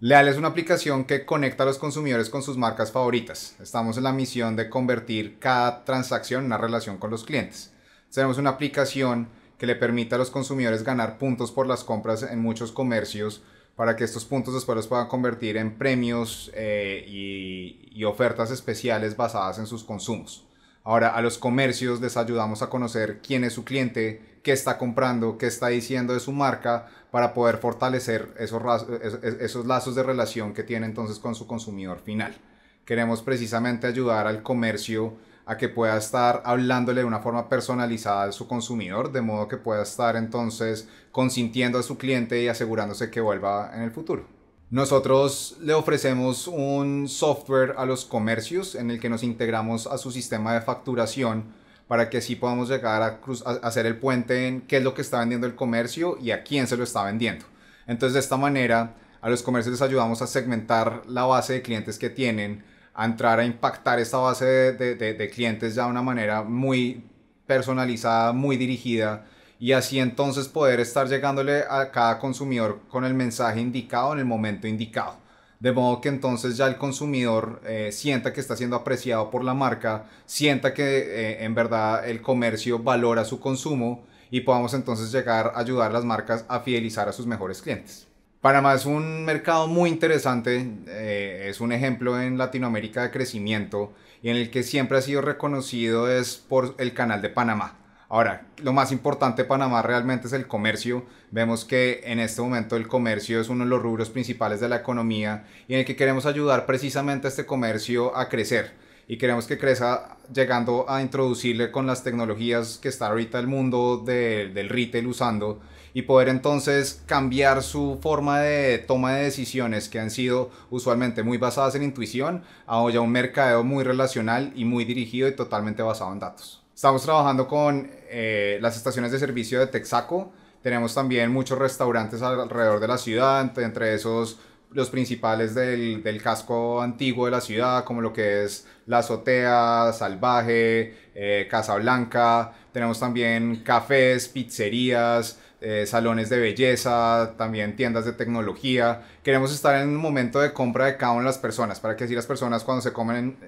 Leal es una aplicación que conecta a los consumidores con sus marcas favoritas. Estamos en la misión de convertir cada transacción en una relación con los clientes. Tenemos una aplicación que le permite a los consumidores ganar puntos por las compras en muchos comercios para que estos puntos después los puedan convertir en premios eh, y ofertas especiales basadas en sus consumos. Ahora a los comercios les ayudamos a conocer quién es su cliente, qué está comprando, qué está diciendo de su marca para poder fortalecer esos, lazos de relación que tiene entonces con su consumidor final. Queremos precisamente ayudar al comercio a que pueda estar hablándole de una forma personalizada a su consumidor, de modo que pueda estar entonces consintiendo a su cliente y asegurándose que vuelva en el futuro. Nosotros le ofrecemos un software a los comercios en el que nos integramos a su sistema de facturación para que así podamos llegar a, hacer el puente en qué es lo que está vendiendo el comercio y a quién se lo está vendiendo. Entonces de esta manera a los comercios les ayudamos a segmentar la base de clientes que tienen, a entrar a impactar esta base de, de clientes ya de una manera muy personalizada, muy dirigida y así entonces poder estar llegándole a cada consumidor con el mensaje indicado en el momento indicado. De modo que entonces ya el consumidor eh, sienta que está siendo apreciado por la marca, sienta que eh, en verdad el comercio valora su consumo y podamos entonces llegar a ayudar a las marcas a fidelizar a sus mejores clientes. Panamá es un mercado muy interesante, eh, es un ejemplo en Latinoamérica de crecimiento y en el que siempre ha sido reconocido es por el canal de Panamá. Ahora, lo más importante de Panamá realmente es el comercio. Vemos que en este momento el comercio es uno de los rubros principales de la economía y en el que queremos ayudar precisamente a este comercio a crecer. Y queremos que crezca llegando a introducirle con las tecnologías que está ahorita el mundo del retail usando y poder entonces cambiar su forma de toma de decisiones que han sido usualmente muy basadas en intuición a un mercado muy relacional y muy dirigido y totalmente basado en datos. Estamos trabajando con eh, las estaciones de servicio de Texaco. Tenemos también muchos restaurantes alrededor de la ciudad, entre esos los principales del, casco antiguo de la ciudad, como lo que es La Azotea, Salvaje, eh, Casa Blanca. Tenemos también cafés, pizzerías, eh, salones de belleza, también tiendas de tecnología. Queremos estar en un momento de compra de cada una de las personas, para que así las personas cuando se comen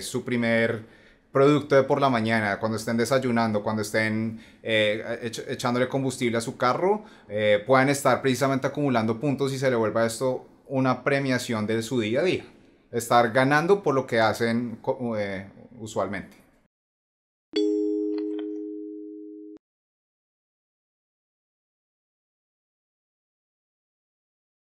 su primer producto de por la mañana, cuando estén desayunando, cuando estén eh, echándole combustible a su carro, pueden eh, puedan estar precisamente acumulando puntos y se le vuelva esto una premiación de su día a día. Estar ganando por lo que hacen eh, usualmente.